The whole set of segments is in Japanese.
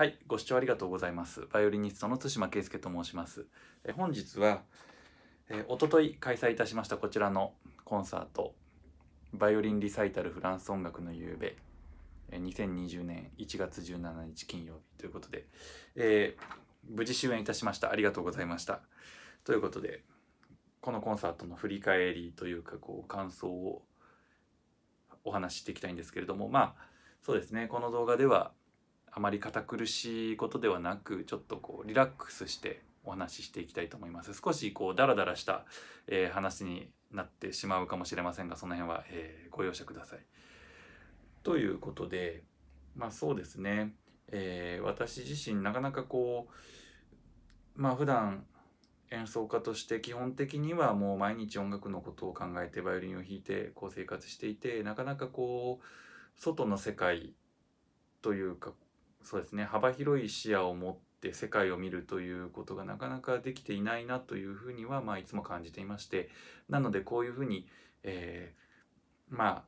はい、ご視聴ありがとうございます。バイオリニストの対馬圭介と申します。え本日は、えおととい開催いたしましたこちらのコンサート、バイオリンリサイタルフランス音楽の夕べ、え2020年1月17日金曜日ということで、えー、無事終演いたしました。ありがとうございました。ということで、このコンサートの振り返りというか、こう、感想をお話ししていきたいんですけれども、まあ、そうですね、この動画では、あまり堅苦しいことではなくちょっとこうリラックスしてお話ししていきたいと思います少しこうダラダラした、えー、話になってしまうかもしれませんがその辺は、えー、ご容赦ください。ということでまあそうですね、えー、私自身なかなかこうまあ普段演奏家として基本的にはもう毎日音楽のことを考えてバイオリンを弾いてこう生活していてなかなかこう外の世界というかそうですね幅広い視野を持って世界を見るということがなかなかできていないなというふうには、まあ、いつも感じていましてなのでこういうふうに、えー、まあ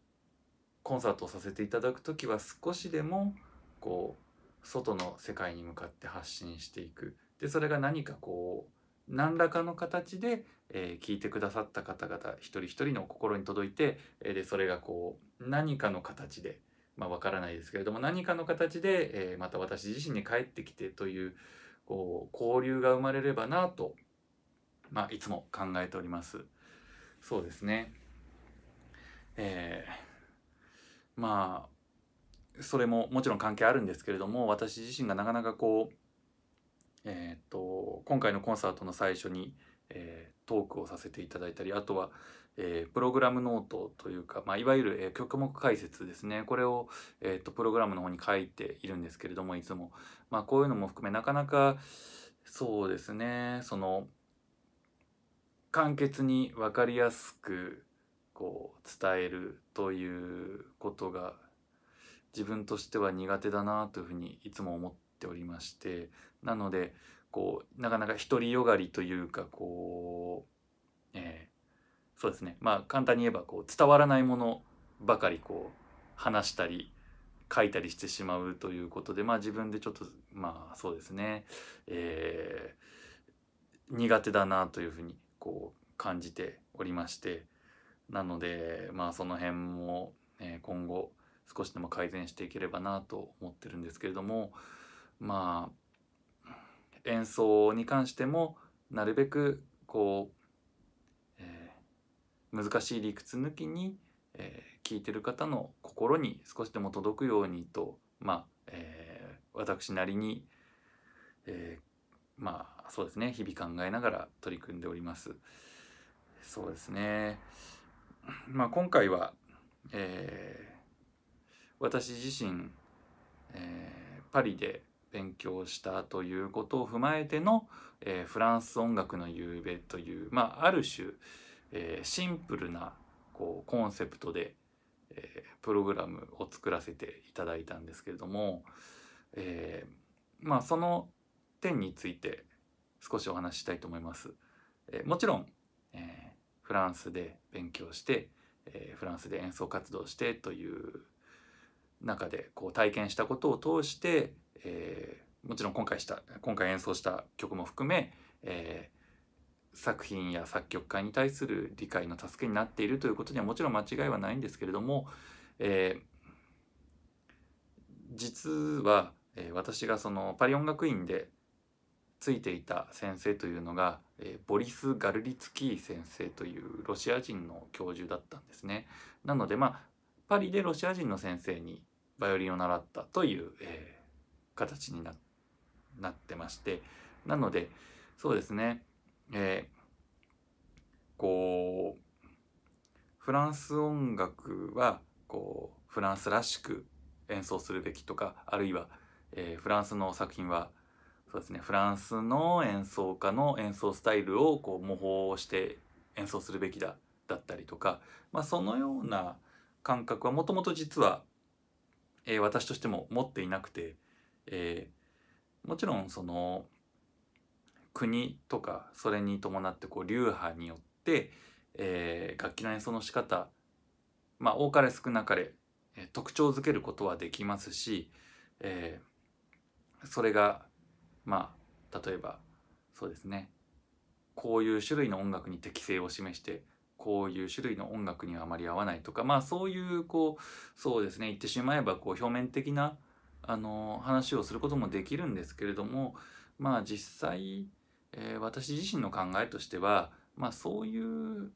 コンサートをさせていただく時は少しでもこう外の世界に向かって発信していくでそれが何かこう何らかの形で、えー、聞いてくださった方々一人一人の心に届いて、えー、でそれがこう何かの形でまあ、分からないですけれども何かの形で、えー、また私自身に帰ってきてというこう交流が生まれればなと、まあ、いつも考えております。そうですね、えー、まあそれももちろん関係あるんですけれども私自身がなかなかこう、えーと、と今回のコンサートの最初に、えー、トークをさせていただいたりあとはえー、プログラムノートというか、まあ、いわゆる、えー、曲目解説ですねこれを、えーと、プログラムの方に書いているんですけれどもいつも、まあ、こういうのも含めなかなかそうですねその簡潔に分かりやすくこう伝えるということが自分としては苦手だなというふうにいつも思っておりましてなのでこうなかなか独りよがりというかこうそうですねまあ簡単に言えばこう伝わらないものばかりこう話したり書いたりしてしまうということでまあ自分でちょっとまあそうですね、えー、苦手だなというふうにこう感じておりましてなのでまあその辺も、えー、今後少しでも改善していければなと思ってるんですけれどもまあ演奏に関してもなるべくこう難しい理屈抜きに、えー、聞いてる方の心に少しでも届くようにと、まあえー、私なりに、えー、まあそうですね日々考えながら取り組んでおります。そうですね、まあ、今回は、え私自身、えパリで勉強したということを踏まえての、えフランス音楽の夕べという、まあ、ある種、えー、シンプルなこうコンセプトで、えー、プログラムを作らせていただいたんですけれども、えー、まあその点について少しお話ししたいと思います。えー、もちろん、えー、フランスで勉強して、えー、フランスで演奏活動してという中でこう体験したことを通して、えー、もちろん今回した今回演奏した曲も含め、えー、作品や作曲家に対する理解の助けになっているということにはもちろん間違いはないんですけれども、えー、実は、えー、私がそのパリ音楽院でついていた先生というのが、えー、ボリス・ガルリツキー先生というロシア人の教授だったんですね。なのでまあパリでロシア人の先生にバイオリンを習ったという、えー、形になってましてなのでそうですねえー、こうフランス音楽はこうフランスらしく演奏するべきとかあるいは、えー、フランスの作品はそうですねフランスの演奏家の演奏スタイルをこう模倣して演奏するべきだだったりとか、まあ、そのような感覚はもともと実は、えー、私としても持っていなくて、えー、もちろんその国とかそれに伴ってこう流派によって、えー、楽器の演奏の仕方まあ多かれ少なかれ、えー、特徴づけることはできますし、えー、それがまあ例えばそうですねこういう種類の音楽に適性を示してこういう種類の音楽にはあまり合わないとかまあそういうこうそうですね言ってしまえばこう表面的なあの話をすることもできるんですけれどもまあ実際えー、私自身の考えとしては、まあ、そういう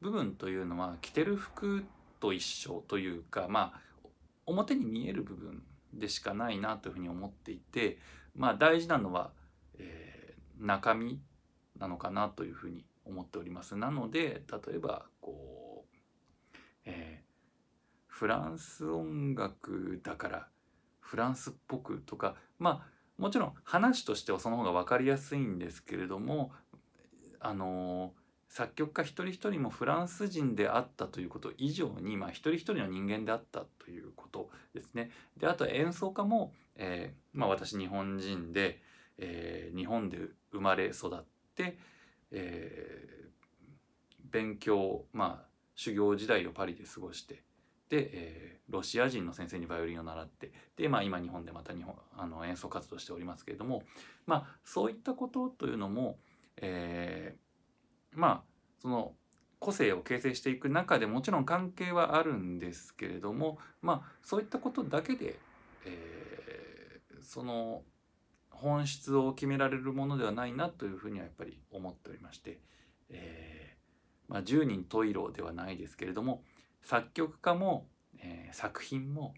部分というのは着てる服と一緒というか、まあ、表に見える部分でしかないなというふうに思っていて、まあ、大事なのは、えー、中身なのかなというふうに思っております。なので例えばこう、えー、フランス音楽だからフランスっぽくとかまあもちろん話としてはその方が分かりやすいんですけれどもあの作曲家一人一人もフランス人であったということ以上に、まあ、一人一人の人間であったということですね。であと演奏家も、えー、まあ、私日本人で、えー、日本で生まれ育って、えー、勉強、まあ、修行時代をパリで過ごして、えー、ロシア人の先生にバイオリンを習ってで、まあ、今日本でまた日本あの演奏活動しておりますけれども、まあ、そういったことというのも、えー、まあその個性を形成していく中でもちろん関係はあるんですけれども、まあ、そういったことだけで、えー、その本質を決められるものではないなというふうにはやっぱり思っておりまして、えーまあ、10人十色ではないですけれども作曲家も、えー、作品も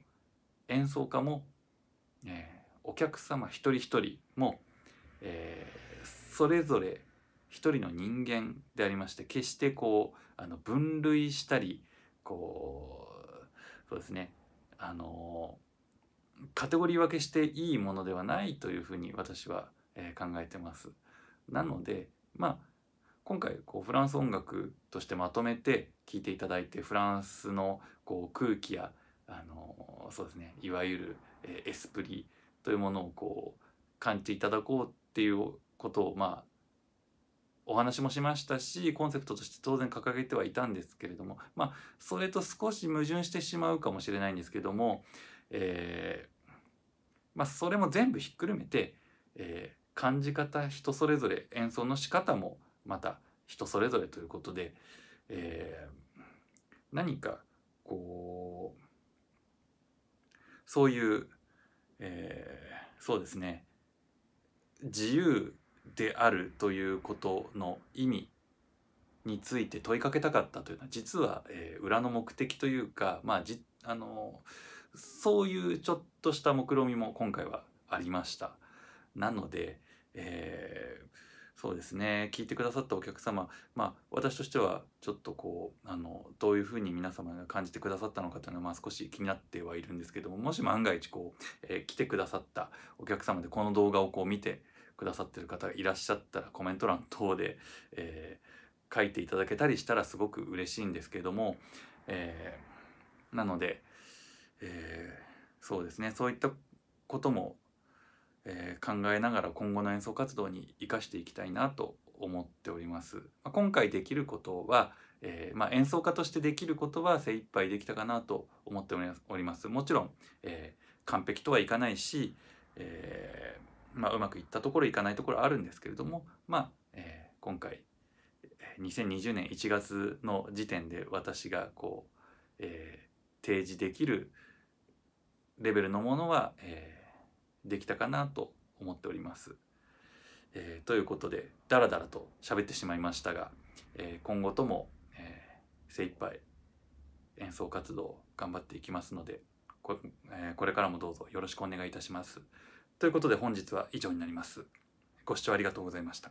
演奏家も、えー、お客様一人一人も、えー、それぞれ一人の人間でありまして決してこうあの分類したりこうそうですねあのカテゴリー分けしていいものではないというふうに私は、えー、考えてます。なのでまあ今回こうフランス音楽としてまとめて聞いていただいてフランスのこう空気やあのそうですねいわゆる、えエスプリというものをこう感じていただこうっていうことをまあお話もしましたしコンセプトとして当然掲げてはいたんですけれどもまあそれと少し矛盾してしまうかもしれないんですけども、えー、まあ、それも全部ひっくるめて、えー、感じ方人それぞれ演奏の仕方もまた人それぞれということで。えー、何かこうそういう、えー、そうですね自由であるということの意味について問いかけたかったというのは実は、えー、裏の目的というか、まあ、じあのそういうちょっとした目論見みも今回はありました。なので、えー、そうですね聞いてくださったお客様まあ私としてはちょっとこうあのどういうふうに皆様が感じてくださったのかというのはまあ少し気になってはいるんですけどももし万が一こう、えー、来てくださったお客様でこの動画をこう見てくださってる方がいらっしゃったらコメント欄等で、えー、書いていただけたりしたらすごく嬉しいんですけども、えー、なので、えそうですねそういったこともえー、考えながら今後の演奏活動に生かしていきたいなと思っております。ま今回できることは、えー、まあ、演奏家としてできることは精一杯できたかなと思っております。もちろん、えー、完璧とはいかないし、えまあ、うまくいったところいかないところあるんですけれども、まあ、え今回2020年1月の時点で私がこう、え提示できるレベルのものは、えー、できたかなと思っております。えー、ということでダラダラと喋ってしまいましたが、えー、今後とも、えー、精一杯演奏活動頑張っていきますのでこ,、えー、これからもどうぞよろしくお願いいたします。ということで本日は以上になります。ご視聴ありがとうございました。